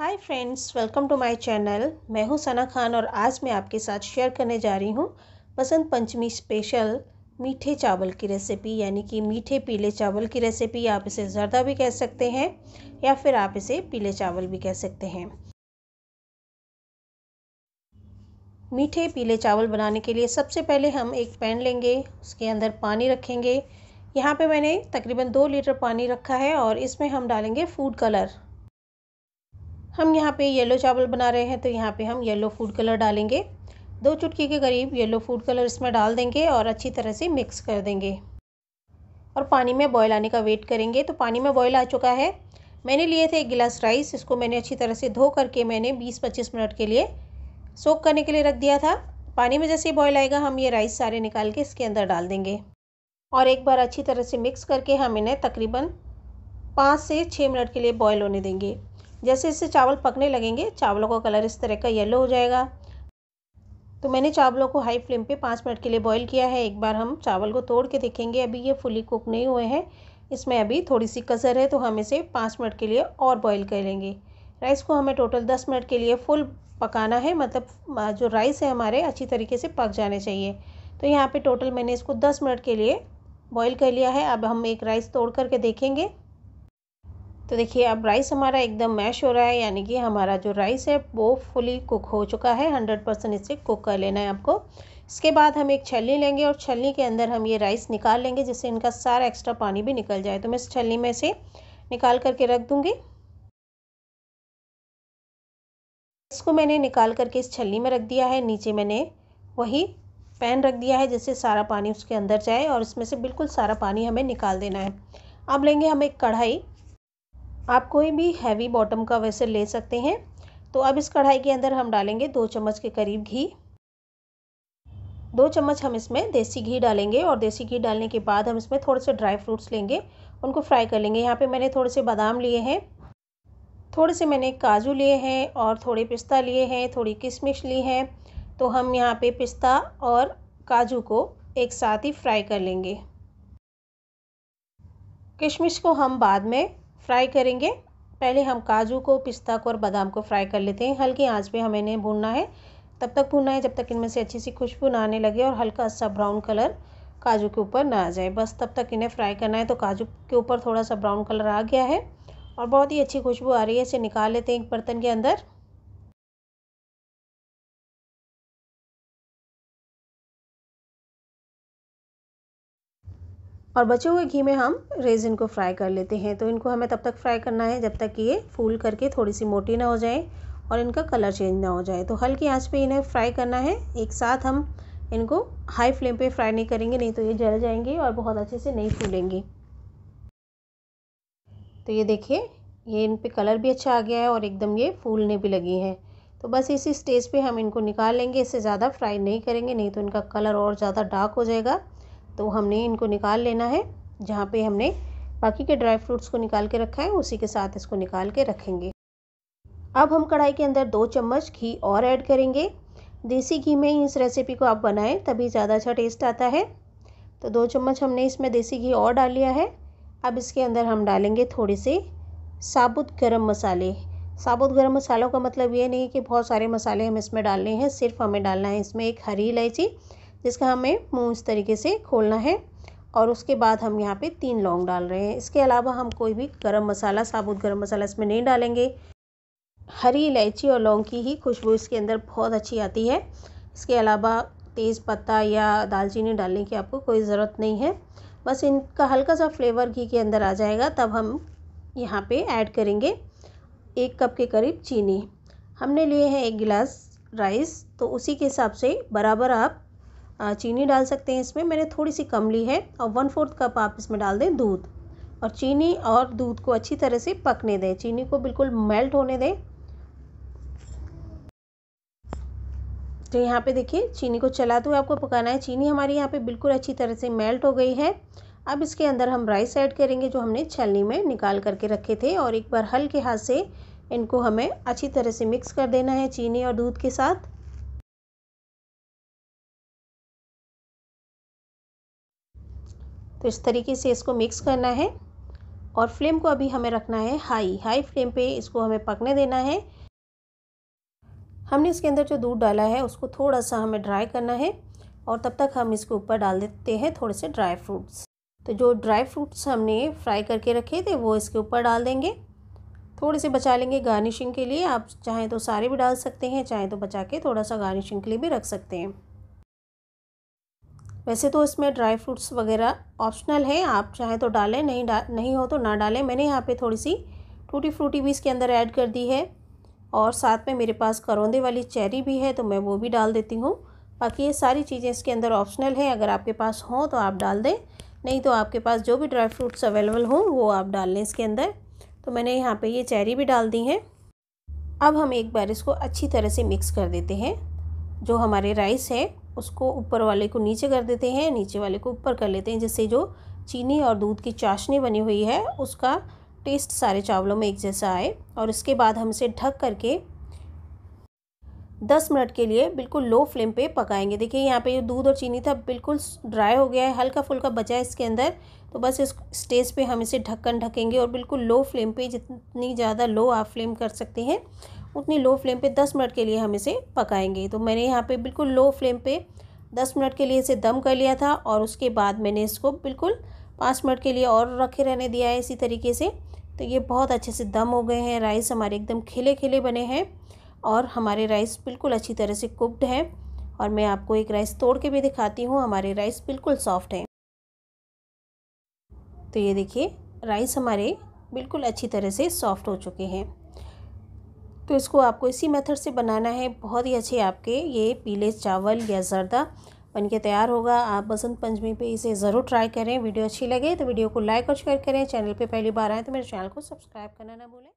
hi friends welcome to my channel मैं हूं सना खान और आज मैं आपके साथ शेयर करने जा रही हूं बसंत पंचमी स्पेशल मीठे चावल की रेसिपी यानी कि मीठे पीले चावल की रेसिपी आप इसे ज़रदा भी कह सकते हैं या फिर आप इसे पीले चावल भी कह सकते हैं मीठे पीले चावल बनाने के लिए सबसे पहले हम एक पैन लेंगे उसके अंदर पानी रखेंगे यहाँ पे मैंने तकरीबन दो लीटर पानी रखा है और इसमें हम डालेंगे फूड कलर हम यहाँ पे येलो चावल बना रहे हैं तो यहाँ पे हम येलो फूड कलर डालेंगे दो चुटकी के करीब येलो फूड कलर इसमें डाल देंगे और अच्छी तरह से मिक्स कर देंगे और पानी में बॉयल आने का वेट करेंगे तो पानी में बॉयल आ चुका है मैंने लिए थे एक गिलास राइस इसको मैंने अच्छी तरह से धो करके मैंने बीस पच्चीस मिनट के लिए सोख करने के लिए रख दिया था पानी में जैसे बॉयल आएगा हम ये राइस सारे निकाल के इसके अंदर डाल देंगे और एक बार अच्छी तरह से मिक्स करके हम इन्हें तकरीबन पाँच से छः मिनट के लिए बॉयल होने देंगे जैसे इससे चावल पकने लगेंगे चावलों का कलर इस तरह का येलो हो जाएगा तो मैंने चावलों को हाई फ्लेम पे पाँच मिनट के लिए बॉईल किया है एक बार हम चावल को तोड़ के देखेंगे अभी ये फुली कुक नहीं हुए हैं इसमें अभी थोड़ी सी कसर है तो हम इसे पाँच मिनट के लिए और बॉयल कर लेंगे राइस को हमें टोटल दस मिनट के लिए फुल पकाना है मतलब जो राइस है हमारे अच्छी तरीके से पक जाने चाहिए तो यहाँ पर टोटल मैंने इसको दस मिनट के लिए बॉयल कर लिया है अब हम एक राइस तोड़ करके देखेंगे तो देखिए अब राइस हमारा एकदम मैश हो रहा है यानी कि हमारा जो राइस है वो फुली कुक हो चुका है हंड्रेड परसेंट इसे कुक कर लेना है आपको इसके बाद हम एक छलनी लेंगे और छलनी के अंदर हम ये राइस निकाल लेंगे जिससे इनका सारा एक्स्ट्रा पानी भी निकल जाए तो मैं इस छलनी में से निकाल करके रख दूँगी इसको मैंने निकाल करके इस छलनी में रख दिया है नीचे मैंने वही पैन रख दिया है जिससे सारा पानी उसके अंदर जाए और इसमें से बिल्कुल सारा पानी हमें निकाल देना है अब लेंगे हम एक कढ़ाई आप कोई भी हैवी बॉटम का वैसे ले सकते हैं तो अब इस कढ़ाई के अंदर हम डालेंगे दो चम्मच के करीब घी दो चम्मच हम इसमें देसी घी डालेंगे और देसी घी डालने के बाद हम इसमें थोड़े से ड्राई फ्रूट्स लेंगे उनको फ्राई कर लेंगे यहाँ पे मैंने थोड़े से बादाम लिए हैं थोड़े से मैंने काजू लिए हैं और थोड़े पिस्ता लिए हैं थोड़ी किशमिश ली हैं तो हम यहाँ पे पिस्ता और काजू को एक साथ ही फ्राई कर लेंगे किशमिश को हम बाद में फ्राई करेंगे पहले हम काजू को पिस्ता को और बादाम को फ्राई कर लेते हैं हल्की आंच पे हमें इन्हें भूनना है तब तक भूनना है जब तक इनमें से अच्छी सी खुशबू ना आने लगे और हल्का सा ब्राउन कलर काजू के ऊपर ना आ जाए बस तब तक इन्हें फ्राई करना है तो काजू के ऊपर थोड़ा सा ब्राउन कलर आ गया है और बहुत ही अच्छी खुशबू आ रही है इसे निकाल लेते हैं एक बर्तन के अंदर और बचे हुए घी में हम रेजिन को फ्राई कर लेते हैं तो इनको हमें तब तक फ्राई करना है जब तक कि ये फूल करके थोड़ी सी मोटी ना हो जाए और इनका कलर चेंज ना हो जाए तो हल्की आंच पे इन्हें फ्राई करना है एक साथ हम इनको हाई फ्लेम पे फ्राई नहीं करेंगे नहीं तो ये जल जाएंगे और बहुत अच्छे से नहीं फूलेंगे तो ये देखिए ये इन पर कलर भी अच्छा आ गया है और एकदम ये फूलने भी लगी हैं तो बस इसी स्टेज पे हम इनको निकाल लेंगे इससे ज़्यादा फ्राई नहीं करेंगे नहीं तो इनका कलर और ज़्यादा डार्क हो जाएगा तो हमने इनको निकाल लेना है जहाँ पे हमने बाकी के ड्राई फ्रूट्स को निकाल के रखा है उसी के साथ इसको निकाल के रखेंगे अब हम कढ़ाई के अंदर दो चम्मच घी और ऐड करेंगे देसी घी में ही इस रेसिपी को आप बनाएं तभी ज़्यादा अच्छा टेस्ट आता है तो दो चम्मच हमने इसमें देसी घी और डाल लिया है अब इसके अंदर हम डालेंगे थोड़े से साबुत गरम मसाले साबुत गरम मसालों का मतलब ये नहीं कि बहुत सारे मसाले हम इसमें डालने हैं सिर्फ हमें डालना है इसमें एक हरी इलायची जिसका हमें मुंह इस तरीके से खोलना है और उसके बाद हम यहाँ पे तीन लौंग डाल रहे हैं इसके अलावा हम कोई भी गरम मसाला साबुत गरम मसाला इसमें नहीं डालेंगे हरी इलायची और लौंग की ही खुशबू इसके अंदर बहुत अच्छी आती है इसके अलावा तेज़ पत्ता या दालचीनी डालने की आपको कोई ज़रूरत नहीं है बस इनका हल्का सा फ्लेवर घी के अंदर आ जाएगा तब हम यहाँ पर ऐड करेंगे एक कप के करीब चीनी हमने लिए हैं एक गिलास राइस तो उसी के हिसाब से बराबर आप चीनी डाल सकते हैं इसमें मैंने थोड़ी सी कम ली है और वन फोर्थ कप आप इसमें डाल दें दूध और चीनी और दूध को अच्छी तरह से पकने दें चीनी को बिल्कुल मेल्ट होने दें तो यहाँ पे देखिए चीनी को चलाते हुए आपको पकाना है चीनी हमारी यहाँ पे बिल्कुल अच्छी तरह से मेल्ट हो गई है अब इसके अंदर हम राइस ऐड करेंगे जो हमने छलनी में निकाल करके रखे थे और एक बार हल्के हाथ से इनको हमें अच्छी तरह से मिक्स कर देना है चीनी और दूध के साथ तो इस तरीके से इसको मिक्स करना है और फ्लेम को अभी हमें रखना है हाई हाई फ्लेम पे इसको हमें पकने देना है हमने इसके अंदर जो दूध डाला है उसको थोड़ा सा हमें ड्राई करना है और तब तक हम इसके ऊपर डाल देते हैं थोड़े से ड्राई फ्रूट्स तो जो ड्राई फ्रूट्स हमने फ्राई करके रखे थे वो इसके ऊपर डाल देंगे थोड़े से बचा लेंगे गार्निशिंग के लिए आप चाहें तो सारे भी डाल सकते हैं चाहें तो बचा के थोड़ा सा गार्निशिंग के लिए भी रख सकते हैं वैसे तो इसमें ड्राई फ्रूट्स वगैरह ऑप्शनल है आप चाहे तो डालें नहीं डा नहीं हो तो ना डालें मैंने यहाँ पे थोड़ी सी टूटी फ्रूटी भी इसके अंदर ऐड कर दी है और साथ में मेरे पास करौंदे वाली चेरी भी है तो मैं वो भी डाल देती हूँ बाकी ये सारी चीज़ें इसके अंदर ऑप्शनल हैं अगर आपके पास हों तो आप डाल दें नहीं तो आपके पास जो भी ड्राई फ्रूट्स अवेलेबल हों वो आप डाल लें इसके अंदर तो मैंने यहाँ पर ये चेरी भी डाल दी है अब हम एक बार इसको अच्छी तरह से मिक्स कर देते हैं जो हमारे राइस है उसको ऊपर वाले को नीचे कर देते हैं नीचे वाले को ऊपर कर लेते हैं जिससे जो चीनी और दूध की चाशनी बनी हुई है उसका टेस्ट सारे चावलों में एक जैसा आए और इसके बाद हम इसे ढक करके दस मिनट के लिए बिल्कुल लो फ्लेम पे पकाएंगे देखिए यहाँ पे जो दूध और चीनी था बिल्कुल ड्राई हो गया है हल्का फुल्का बचा है इसके अंदर तो बस इस स्टेज पे हम इसे ढक्कन ढकेंगे और बिल्कुल लो फ्लेम पे जितनी ज़्यादा लो आप फ्लेम कर सकते हैं उतनी लो फ्लेम पे दस मिनट के लिए हम इसे पकाएंगे तो मैंने यहाँ पे बिल्कुल लो फ्लेम पे दस मिनट के लिए इसे दम कर लिया था और उसके बाद मैंने इसको बिल्कुल पाँच मिनट के लिए और रखे रहने दिया है इसी तरीके से तो ये बहुत अच्छे से दम हो गए हैं राइस हमारे एकदम खिले खिले बने हैं और हमारे राइस बिल्कुल अच्छी तरह से कुकड हैं और मैं आपको एक राइस तोड़ के भी दिखाती हूँ हमारे राइस बिल्कुल सॉफ्ट हैं तो ये देखिए राइस हमारे बिल्कुल अच्छी तरह से सॉफ्ट हो चुके हैं तो इसको आपको इसी मेथड से बनाना है बहुत ही अच्छे आपके ये पीले चावल या जर्दा बन के तैयार होगा आप बसंत पंचमी पे इसे ज़रूर ट्राई करें वीडियो अच्छी लगे तो वीडियो को लाइक और शेयर करें चैनल पे पहली बार आए तो मेरे चैनल को सब्सक्राइब करना ना भूलें